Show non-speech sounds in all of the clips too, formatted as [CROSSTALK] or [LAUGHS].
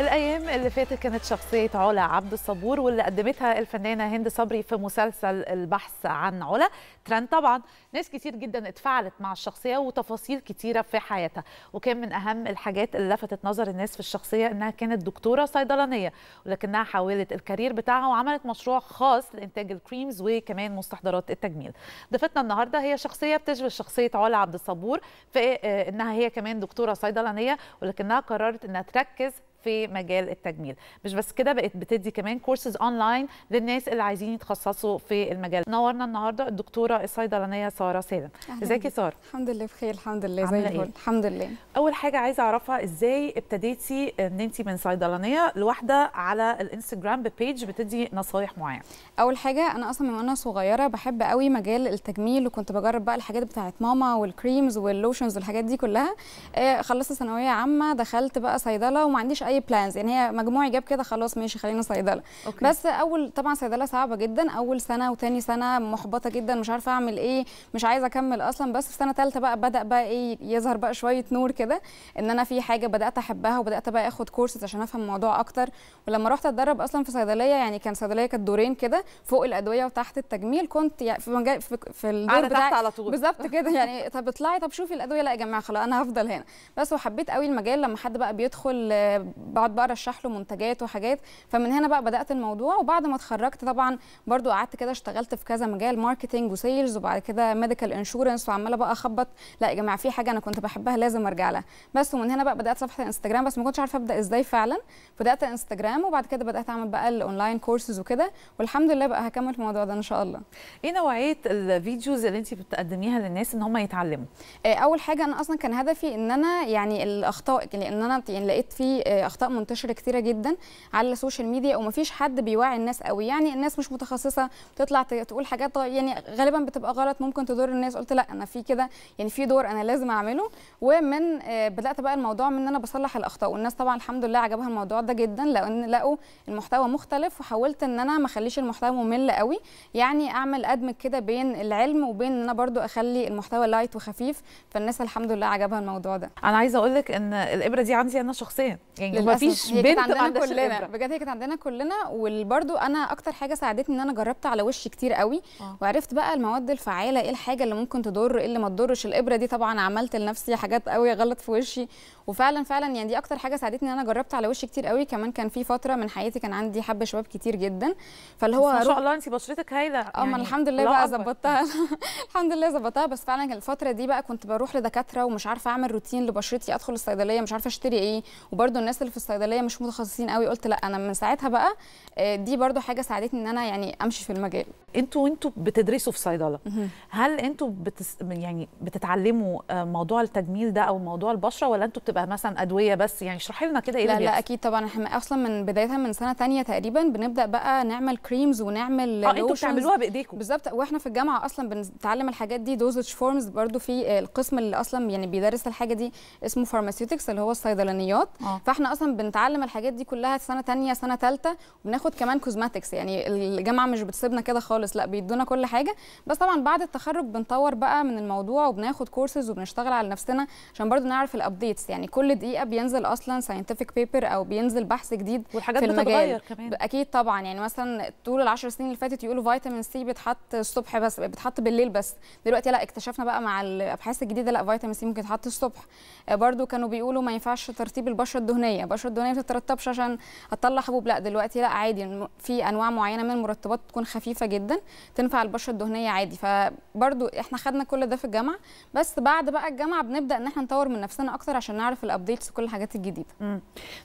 الايام اللي فاتت كانت شخصيه علا عبد الصبور واللي قدمتها الفنانه هند صبري في مسلسل البحث عن علا ترند طبعا ناس كتير جدا اتفاعلت مع الشخصيه وتفاصيل كتيره في حياتها وكان من اهم الحاجات اللي لفتت نظر الناس في الشخصيه انها كانت دكتوره صيدلانيه ولكنها حولت الكارير بتاعها وعملت مشروع خاص لانتاج الكريمز وكمان مستحضرات التجميل ضيفتنا النهارده هي شخصيه بتشبه شخصيه علا عبد الصبور في آه، انها هي كمان دكتوره صيدلانيه ولكنها قررت انها تركز في مجال التجميل مش بس كده بقت بتدي كمان كورسز اونلاين للناس اللي عايزين يتخصصوا في المجال نورنا النهارده الدكتوره الصيدلانيه ساره سالم ازيك يا ساره الحمد لله بخير الحمد لله زي الفل إيه؟ الحمد لله اول حاجه عايزه اعرفها ازاي ابتديتي ان انت من صيدلانيه لواحده على الانستجرام ببيج بتدي نصايح معينه اول حاجه انا اصلا من وانا صغيره بحب قوي مجال التجميل وكنت بجرب بقى الحاجات بتاعت ماما والكريمز واللوشنز والحاجات دي كلها آه، خلصت ثانويه عامه دخلت بقى صيدله وما عنديش اي بلانز يعني هي مجموعي جاب كده خلاص ماشي خلينا صيدله أوكي. بس اول طبعا صيدله صعبه جدا اول سنه وتاني سنه محبطه جدا مش عارفه اعمل ايه مش عايزه اكمل اصلا بس في سنه ثالثه بقى بدا بقى ايه يظهر بقى شويه نور كده ان انا في حاجه بدات احبها وبدات بقى اخد كورسز عشان افهم الموضوع اكتر ولما رحت اتدرب اصلا في صيدليه يعني كان صيدليه كانت دورين كده فوق الادويه وتحت التجميل كنت يعني في مجال في, في الدور بتاعي على طول بالظبط [LAUGHS] كده يعني طب اطلعي طب شوفي الادويه لا يا جماعه خلاص انا هفضل هنا بس وحبيت قوي المجال لما حد بقى بيدخل بقعد بقى ارشح له منتجات وحاجات فمن هنا بقى بدات الموضوع وبعد ما اتخرجت طبعا برضو قعدت كده اشتغلت في كذا مجال ماركتنج وسيلز وبعد كده ميديكال انشورنس وعماله بقى اخبط لا يا جماعه في حاجه انا كنت بحبها لازم ارجع لها بس ومن هنا بقى بدات صفحه انستجرام بس ما كنتش عارفه ابدا ازاي فعلا بدات انستجرام وبعد كده بدات اعمل بقى الاونلاين كورسز وكده والحمد لله بقى هكمل في الموضوع ده ان شاء الله ايه نوعيه الفيديوز اللي انت بتقدميها للناس ان هم يتعلموا آه، اول حاجه انا اصلا كان هدفي ان انا يعني الاخطاء لان يعني انا يعني لقيت في آه، اخطاء منتشره كتيره جدا على السوشيال ميديا ومفيش حد بيوعي الناس قوي يعني الناس مش متخصصه تطلع تقول حاجات يعني غالبا بتبقى غلط ممكن تضر الناس قلت لا انا في كده يعني في دور انا لازم اعمله ومن آه، بدات بقى الموضوع من ان انا بصلح الاخطاء والناس طبعا الحمد لله عجبها الموضوع ده جدا لان لقوا المحتوى مختلف وحاولت ان انا ما اخليش المحتوى ممل قوي يعني اعمل ادمج كده بين العلم وبين ان انا برضو اخلي المحتوى لايت وخفيف فالناس الحمد لله عجبها الموضوع ده انا عايزه اقول لك ان الابره دي عندي انا شخصيا يعني ومفيش بنت عندنا كلنا بجد هي كانت عندنا كلنا وبرده انا اكتر حاجه ساعدتني ان انا جربت على وشي كتير قوي أوه. وعرفت بقى المواد الفعاله ايه الحاجه اللي ممكن تضر ايه اللي ما تضرش الابره دي طبعا عملت لنفسي حاجات قوي غلط في وشي وفعلا فعلا يعني دي اكتر حاجه ساعدتني ان انا جربت على وشي كتير قوي كمان كان في فتره من حياتي كان عندي حبه شباب كتير جدا فاللي هو ما شاء الله انت بشرتك هايله اه يعني الحمد لله بقى ظبطتها [LAUGHS] الحمد لله ظبطتها بس فعلا الفتره دي بقى كنت بروح لدكاتره ومش عارفه اعمل روتين لبشرتي ادخل الصيدليه مش عارفه اشتري ايه وبرده الناس في الصيدليه مش متخصصين قوي قلت لا انا من ساعتها بقى آه، دي برضو حاجه ساعدتني ان انا يعني امشي في المجال انتوا انتوا بتدرسوا في صيدله هل انتوا بتس يعني بتتعلموا آه، موضوع التجميل ده او موضوع البشره ولا انتوا بتبقى مثلا ادويه بس يعني اشرحي لنا كده ايه لا لا اكيد طبعا احنا اصلا من بدايتها من سنه ثانيه تقريبا بنبدا بقى نعمل كريمز ونعمل اه انتوا بتعملوها بايديكم بالظبط واحنا في الجامعه اصلا بنتعلم الحاجات دي دوزج فورمز برضو في آه، القسم اللي اصلا يعني بيدرس الحاجه دي اسمه فارماسيوتكس اللي هو الصيدلانيات آه. فاحنا مثلا بنتعلم الحاجات دي كلها سنه ثانيه سنه ثالثه وبناخد كمان كوزماتكس يعني الجامعه مش بتسيبنا كده خالص لا بيدونا كل حاجه بس طبعا بعد التخرج بنطور بقى من الموضوع وبناخد كورسز وبنشتغل على نفسنا عشان برضو نعرف الابديتس يعني كل دقيقه بينزل اصلا ساينتفك بيبر او بينزل بحث جديد والحاجات في المجال كمان. اكيد طبعا يعني مثلا طول العشر سنين اللي فاتت يقولوا فيتامين سي بيتحط الصبح بس بيتحط بالليل بس دلوقتي لا اكتشفنا بقى مع الابحاث الجديده لا فيتامين سي ممكن يتحط الصبح برضو كانوا بيقولوا ما ينفعش ترطيب البشره الدهنيه ابقاش الدنيا ما تترطبش عشان اطلع حبوب لا دلوقتي لا عادي في انواع معينه من المرطبات تكون خفيفه جدا تنفع البشره الدهنيه عادي فبرضو احنا خدنا كل ده في الجامعه بس بعد بقى الجامعه بنبدا ان احنا نطور من نفسنا اكتر عشان نعرف الابديتس وكل الحاجات الجديده مم.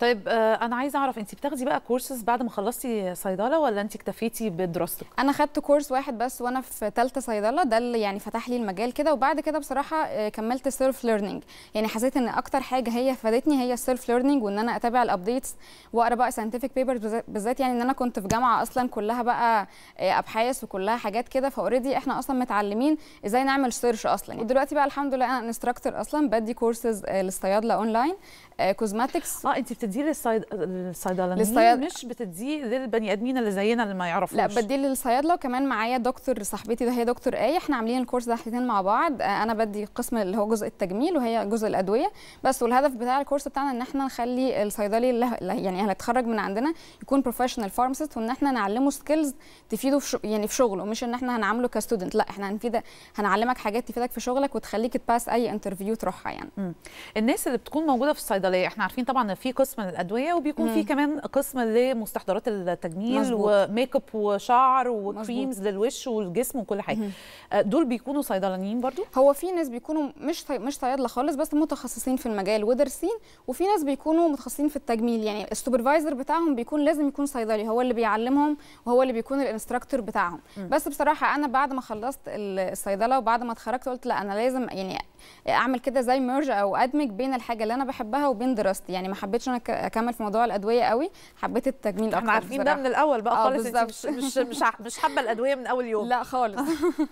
طيب آه انا عايزه اعرف انت بتاخدي بقى كورسز بعد ما خلصتي صيدله ولا انت اكتفيتي بدراستك انا خدت كورس واحد بس وانا في ثالثه صيدله ده اللي يعني فتح لي المجال كده وبعد كده بصراحه آه، كملت سيلف ليرنينج يعني حسيت ان اكتر حاجه هي فادتني هي السيلف ليرنينج وان انا انا اتابع الابديتس واقرا بقى ساينتفك بيبرز بالذات يعني ان انا كنت في جامعه اصلا كلها بقى آه، ابحاث وكلها حاجات كده فاوريدي احنا اصلا متعلمين ازاي نعمل سيرش اصلا يعني. ودلوقتي بقى الحمد لله انا انستراكتور اصلا بدي كورسز آه، للصيادله اونلاين آه، كوزماتكس اه انت بتديه للصيد... للصيدلانيين للصياد... مش بتديه للبني ادمين اللي زينا اللي ما يعرفوش لا بديه للصيادله وكمان معايا دكتور صاحبتي ده هي دكتور اي احنا عاملين الكورس ده احنا مع بعض انا بدي قسم اللي هو جزء التجميل وهي جزء الادويه بس والهدف بتاع الكورس بتاعنا ان احنا نخلي الصيدلي اللي يعني هيتخرج من عندنا يكون بروفيشنال فارماسيست وان احنا نعلمه سكيلز تفيده في يعني في شغله مش ان احنا هنعامله كستودنت لا احنا هنفيد هنعلمك حاجات تفيدك في شغلك وتخليك تباس اي انترفيو تروحها يعني الناس اللي بتكون موجوده في الصيدليه احنا عارفين طبعا في قسم للادويه وبيكون في كمان قسم لمستحضرات التجميل وميك اب وشعر وكريمز للوش والجسم وكل حاجه آه، دول بيكونوا صيدلانيين برضو هو في ناس بيكونوا مش مش صيادله خالص بس متخصصين في المجال ودارسين وفي ناس بيكونوا متخصصين في التجميل يعني السوبرفايزر بتاعهم بيكون لازم يكون صيدلي هو اللي بيعلمهم وهو اللي بيكون الانستراكتور بتاعهم م. بس بصراحه انا بعد ما خلصت الصيدله وبعد ما اتخرجت قلت لا انا لازم يعني اعمل كده زي ميرج او ادمج بين الحاجه اللي انا بحبها وبين دراستي يعني ما حبيتش انا اكمل في موضوع الادويه قوي حبيت التجميل اكتر احنا عارفين ده من الاول بقى آه، خالص مش مش مش, مش حابه الادويه من اول يوم لا خالص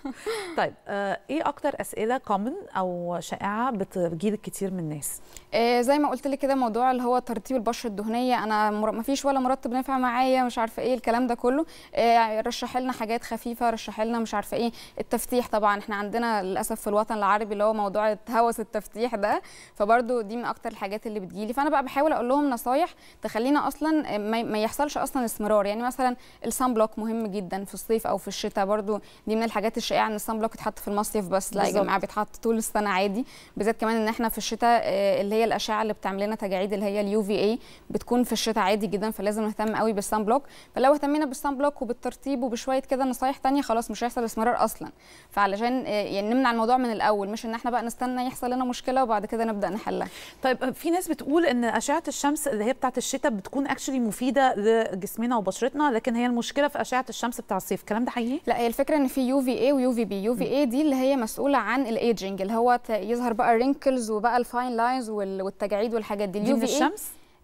[LAUGHS] طيب آه ايه اكتر اسئله كومن او شائعه بتجيلك كتير من الناس آه زي ما قلت لك كده موضوع اللي هو ترتيب ترطيب البشره الدهنيه انا مر... ما فيش ولا مرطب نافع معايا مش عارفه ايه الكلام ده كله آه رشح لنا حاجات خفيفه رشح لنا مش عارفه ايه التفتيح طبعا احنا عندنا للاسف في الوطن العربي اللي هو موضوع هوس التفتيح ده فبرده دي من اكتر الحاجات اللي بتجيلي فانا بقى بحاول اقول لهم نصايح تخلينا اصلا آه، ما, ما يحصلش اصلا استمرار يعني مثلا الصن بلوك مهم جدا في الصيف او في الشتاء برده دي من الحاجات الشائعه ان الصن بلوك يتحط في المصيف بس لا يا جماعه بيتحط طول السنه عادي بالذات كمان ان احنا في الشتاء آه، اللي هي الاشعه اللي بتعمل لنا تجاعيد اللي هي اليو في اي بتكون في الشتاء عادي جدا فلازم نهتم قوي بالسان بلوك فلو اهتمينا بالسان بلوك وبالترطيب وبشويه كده نصايح ثانيه خلاص مش هيحصل استمرار اصلا فعلشان آه، يعني نمنع الموضوع من الاول مش ان احنا بقى نستنى يحصل لنا مشكله وبعد كده نبدا نحلها طيب آه، في ناس بتقول ان اشعه الشمس اللي هي بتاعه الشتاء بتكون اكشلي مفيده لجسمنا وبشرتنا لكن هي المشكله في اشعه الشمس بتاع الصيف الكلام ده حقيقي لا هي الفكره ان في يو في اي ويو في بي يو في اي دي اللي هي مسؤوله عن الايجنج اللي هو يظهر بقى الرينكلز وبقى الفاين لاينز والتجاعيد والحاجات دي اليو في اي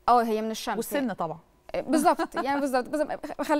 اه هي من الشمس يعني. والسن طبعا آه، بالظبط يعني بالظبط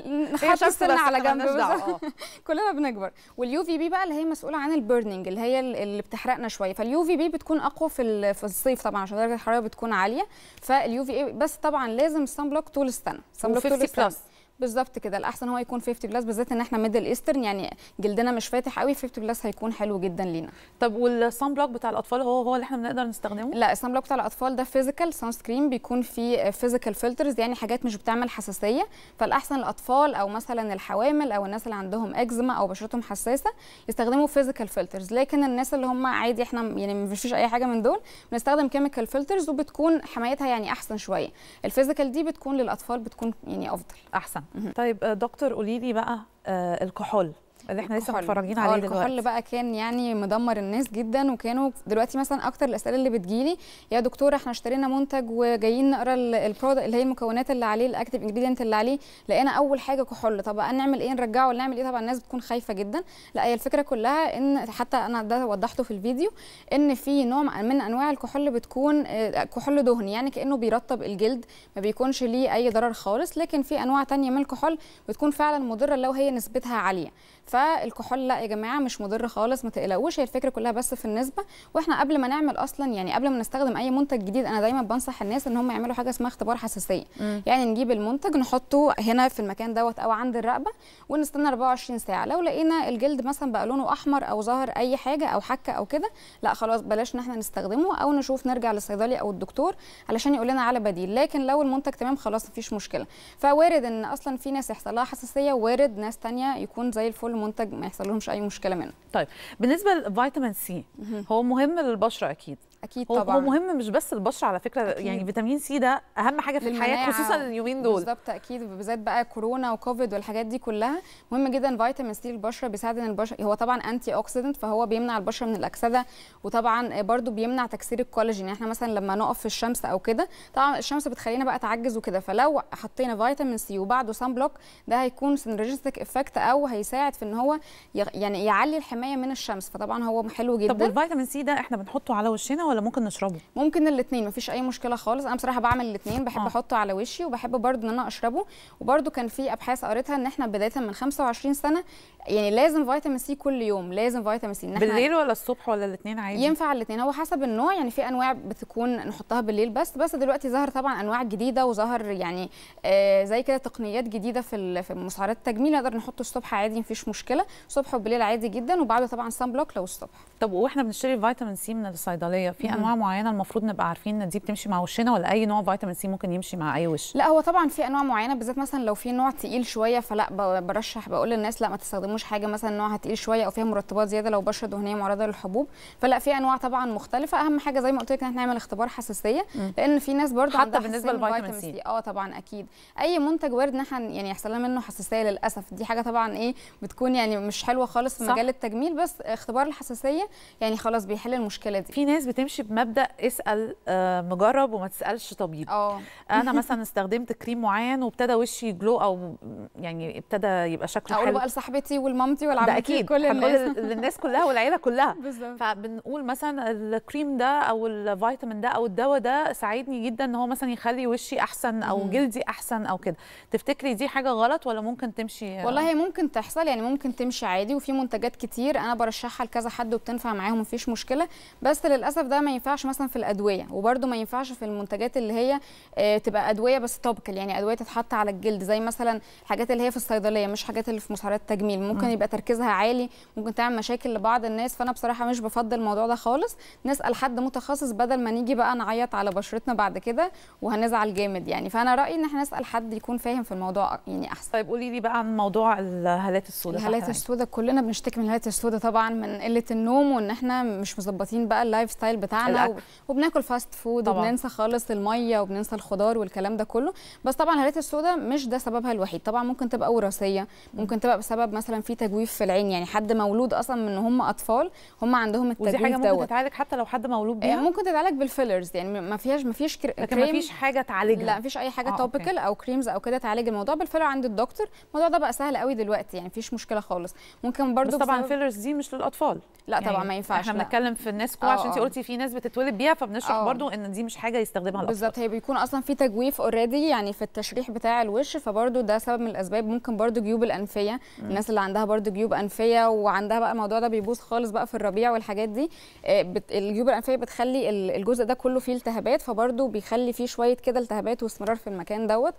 نحط السن على جنب آه. [LAUGHS] كلنا بنكبر واليو في بي بقى اللي هي مسؤوله عن البيرنينج اللي هي اللي بتحرقنا شويه فاليو في بي بتكون اقوى في في الصيف طبعا عشان درجه الحراره بتكون عاليه فاليو في إيه؟ بس طبعا لازم الصن بلوك طول السنه الصن بلوك طول السنه بالظبط كده الاحسن هو يكون 50 بلس بالذات ان احنا ميدل ايسترن يعني جلدنا مش فاتح قوي 50 بلس هيكون حلو جدا لينا طب والسان بلوك بتاع الاطفال هو هو اللي احنا بنقدر نستخدمه لا السان بلوك بتاع الاطفال ده فيزيكال سان سكرين بيكون فيه فيزيكال فلترز يعني حاجات مش بتعمل حساسيه فالاحسن الاطفال او مثلا الحوامل او الناس اللي عندهم اكزيما او بشرتهم حساسه يستخدموا فيزيكال فلترز لكن الناس اللي هم عادي احنا يعني ما فيش اي حاجه من دول بنستخدم كيميكال فلترز وبتكون حمايتها يعني احسن شويه الفيزيكال دي بتكون للاطفال بتكون يعني افضل احسن نعم. طيب آه، دكتور قولي لي بقى آه، الكحول اللي احنا لسه متفرجين اه، عليه دلوقتي الكحول بقى كان يعني مدمر الناس جدا وكانوا دلوقتي مثلا اكتر الاسئله اللي بتجيلي يا دكتوره احنا اشترينا منتج وجايين نقرا البرودكت اللي هي المكونات اللي عليه الاكتف انجريدينت اللي عليه لقينا اول حاجه كحول طب نعمل ايه نرجعه ولا نعمل ايه طبعا الناس بتكون خايفه جدا لا هي الفكره كلها ان حتى انا ده وضحته في الفيديو ان في نوع من انواع الكحول بتكون آه، كحول دهني يعني كانه بيرطب الجلد ما بيكونش ليه اي ضرر خالص لكن في انواع ثانيه من الكحول بتكون فعلا مضره لو هي نسبتها عاليه فالكحول لا يا جماعه مش مضر خالص ما تقلقوش هي الفكره كلها بس في النسبه واحنا قبل ما نعمل اصلا يعني قبل ما نستخدم اي منتج جديد انا دايما بنصح الناس ان هم يعملوا حاجه اسمها اختبار حساسيه مم. يعني نجيب المنتج نحطه هنا في المكان دوت او عند الرقبه ونستنى 24 ساعه لو لقينا الجلد مثلا بقى لونه احمر او ظهر اي حاجه او حكه او كده لا خلاص بلاش ان احنا نستخدمه او نشوف نرجع للصيدلي او الدكتور علشان يقول لنا على بديل لكن لو المنتج تمام خلاص مفيش مشكله فوارد ان اصلا في ناس يحصل لها حساسيه وارد ناس ثانيه يكون زي الفل المنتج ما يحصل لهمش اي مشكله منه طيب بالنسبه للفيتامين سي هو مهم للبشره اكيد اكيد هو طبعا هو مهم مش بس البشره على فكره أكيد. يعني فيتامين سي ده اهم حاجه في الحياه خصوصا اليومين دول بالظبط اكيد بالذات بقى كورونا وكوفيد والحاجات دي كلها مهم جدا فيتامين سي للبشره بيساعد ان البشره هو طبعا انتي اوكسيدنت فهو بيمنع البشره من الاكسده وطبعا برده بيمنع تكسير الكولاجين يعني احنا مثلا لما نقف في الشمس او كده طبعا الشمس بتخلينا بقى تعجز وكده فلو حطينا فيتامين سي وبعده سان بلوك ده هيكون سينرجيستك افكت او هيساعد في ان ان هو يعني يعلي الحمايه من الشمس فطبعا هو حلو جدا طب والفيتامين سي ده احنا بنحطه على وشنا ولا ممكن نشربه ممكن الاثنين مفيش اي مشكله خالص انا بصراحه بعمل الاثنين بحب آه. احطه على وشي وبحب برده ان انا اشربه وبرده كان في ابحاث قريتها ان احنا بدايه من 25 سنه يعني لازم فيتامين سي كل يوم لازم فيتامين سي إن احنا بالليل ولا الصبح ولا الاثنين عادي ينفع الاثنين هو حسب النوع يعني في انواع بتكون نحطها بالليل بس بس دلوقتي ظهر طبعا انواع جديده وظهر يعني آه زي كده تقنيات جديده في في مسعرات التجميل نقدر نحطه الصبح عادي مفيش مشكله مشكله صبح وبالليل عادي جدا وبعده طبعا سان بلوك لو الصبح طب واحنا بنشتري فيتامين سي من الصيدليه في انواع معينه المفروض نبقى عارفين ان دي بتمشي مع وشنا ولا اي نوع فيتامين سي ممكن يمشي مع اي وش لا هو طبعا في انواع معينه بالذات مثلا لو في نوع تقيل شويه فلا برشح بقول للناس لا ما تستخدموش حاجه مثلا نوعها تقيل شويه او فيها مرطبات زياده لو بشره دهنيه معرضه للحبوب فلا في انواع طبعا مختلفه اهم حاجه زي ما قلت لك ان احنا نعمل اختبار حساسيه لان في ناس برده حتى بالنسبه للفيتامين سي اه طبعا اكيد اي منتج وارد ان يعني يحصل لنا منه حساسيه للاسف دي حاجه طبعا ايه بتكون تكون يعني مش حلوه خالص في مجال التجميل بس اختبار الحساسيه يعني خلاص بيحل المشكله دي في ناس بتمشي بمبدا اسال آه، مجرب وما تسالش طبيب اه انا [LAUGHS] مثلا استخدمت كريم معين وابتدى وشي جلو او يعني ابتدى يبقى شكله حلو بقى لصاحبتي ولمامتي والعمتي كل الناس للناس كلها والعيله كلها [LAUGHS] بالزبط. فبنقول مثلا الكريم ده او الفيتامين ده او الدواء ده ساعدني جدا ان هو مثلا يخلي وشي احسن او جلدي احسن او كده تفتكري دي حاجه غلط ولا ممكن تمشي والله هي ممكن تحصل يعني ممكن ممكن تمشي عادي وفي منتجات كتير انا برشحها لكذا حد وبتنفع معاهم مفيش مشكله بس للاسف ده ما ينفعش مثلا في الادويه وبرده ما ينفعش في المنتجات اللي هي آه، تبقى ادويه بس توبكال يعني ادويه تتحط على الجلد زي مثلا الحاجات اللي هي في الصيدليه مش حاجات اللي في مسارات تجميل ممكن يبقى تركيزها عالي ممكن تعمل مشاكل لبعض الناس فانا بصراحه مش بفضل الموضوع ده خالص نسال حد متخصص بدل ما نيجي بقى نعيط على بشرتنا بعد كده وهنزعل جامد يعني فانا رايي ان احنا نسال حد يكون فاهم في الموضوع يعني احسن طيب قولي لي بقى عن موضوع الهالات السوداء الهالات السوداء كلنا بنشتكي من الهالات السوداء طبعا من قله النوم وان احنا مش مظبطين بقى اللايف ستايل بتاعنا الأكل. وبناكل فاست فود طبعا. وبننسى خالص الميه وبننسى الخضار والكلام ده كله بس طبعا الهالات السوداء مش ده سببها الوحيد طبعا ممكن تبقى وراثيه ممكن تبقى بسبب مثلا في تجويف في العين يعني حد مولود اصلا من هم اطفال هم عندهم التجويف ودي حاجه ممكن تتعالج حتى لو حد مولود آه، بيها ممكن تتعالج بالفيلرز يعني ما فيهاش ما فيش كريم لكن ما فيش حاجه تعالجها لا ما فيش اي حاجه آه توبيكال او كريمز او كده تعالج الموضوع بالفيلر عند الدكتور الموضوع ده بقى سهل قوي دلوقتي يعني مفيش مشكله مشكله خالص ممكن برضو بس طبعا الفيلرز دي مش للاطفال لا يعني طبعا ما ينفعش احنا بنتكلم في الناس كلها عشان انت آه. قلتي في ناس بتتولد بيها فبنشرح آه. برضو ان دي مش حاجه يستخدمها الاطفال بالظبط هي بيكون اصلا في تجويف اوريدي يعني في التشريح بتاع الوش فبرضو ده سبب من الاسباب ممكن برضو جيوب الانفيه م. الناس اللي عندها برضو جيوب انفيه وعندها بقى الموضوع ده بيبوظ خالص بقى في الربيع والحاجات دي آه، بت... الجيوب الانفيه بتخلي الجزء ده كله فيه التهابات فبرضو بيخلي فيه شويه كده التهابات واستمرار في المكان دوت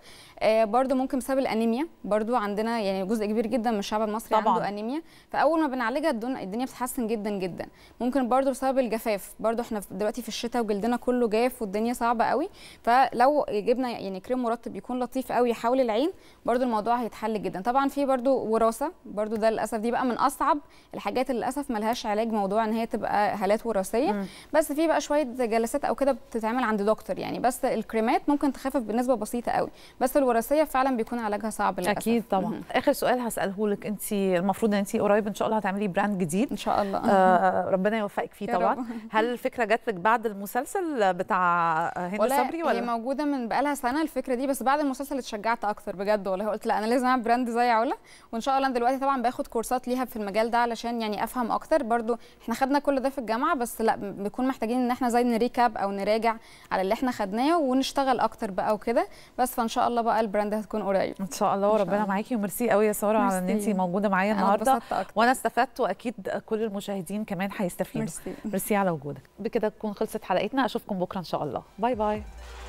برضو ممكن بسبب الانيميا برضو عندنا يعني جزء كبير جدا من الشعب المصري المصري طبعًا. عنده انيميا فاول ما بنعالجها الدنيا بتتحسن جدا جدا ممكن برضو بسبب الجفاف برضو احنا دلوقتي في الشتاء وجلدنا كله جاف والدنيا صعبه قوي فلو جبنا يعني كريم مرطب يكون لطيف قوي حول العين برضو الموضوع هيتحل جدا طبعا في برضو وراثه برضو ده للاسف دي بقى من اصعب الحاجات اللي للاسف ملهاش علاج موضوع ان هي تبقى هالات وراثيه بس في بقى شويه جلسات او كده بتتعمل عند دكتور يعني بس الكريمات ممكن تخفف بنسبه بسيطه قوي بس الوراثيه فعلا بيكون علاجها صعب للاسف اكيد طبعا اخر سؤال هساله لك انت المفروض ان انت قريب ان شاء الله هتعملي براند جديد ان شاء الله آه [LAUGHS] ربنا يوفقك فيه طبعا هل الفكره جات لك بعد المسلسل بتاع هند ولا صبري ولا هي موجوده من بقالها سنه الفكره دي بس بعد المسلسل اتشجعت اكتر بجد والله قلت لا انا لازم اعمل براند زي علا وان شاء الله انا دلوقتي طبعا باخد كورسات ليها في المجال ده علشان يعني افهم اكتر برضو احنا خدنا كل ده في الجامعه بس لا بنكون محتاجين ان احنا زي نريكاب او نراجع على اللي احنا خدناه ونشتغل اكتر بقى وكده بس فان شاء الله بقى البراند هتكون قريب ان شاء الله وربنا معاكي وميرسي قوي يا ساره على ان انت موجوده موجوده معايا النهارده وانا استفدت واكيد كل المشاهدين كمان هيستفيدوا ميرسي ميرسي على وجودك بكده تكون خلصت حلقتنا اشوفكم بكره ان شاء الله باي باي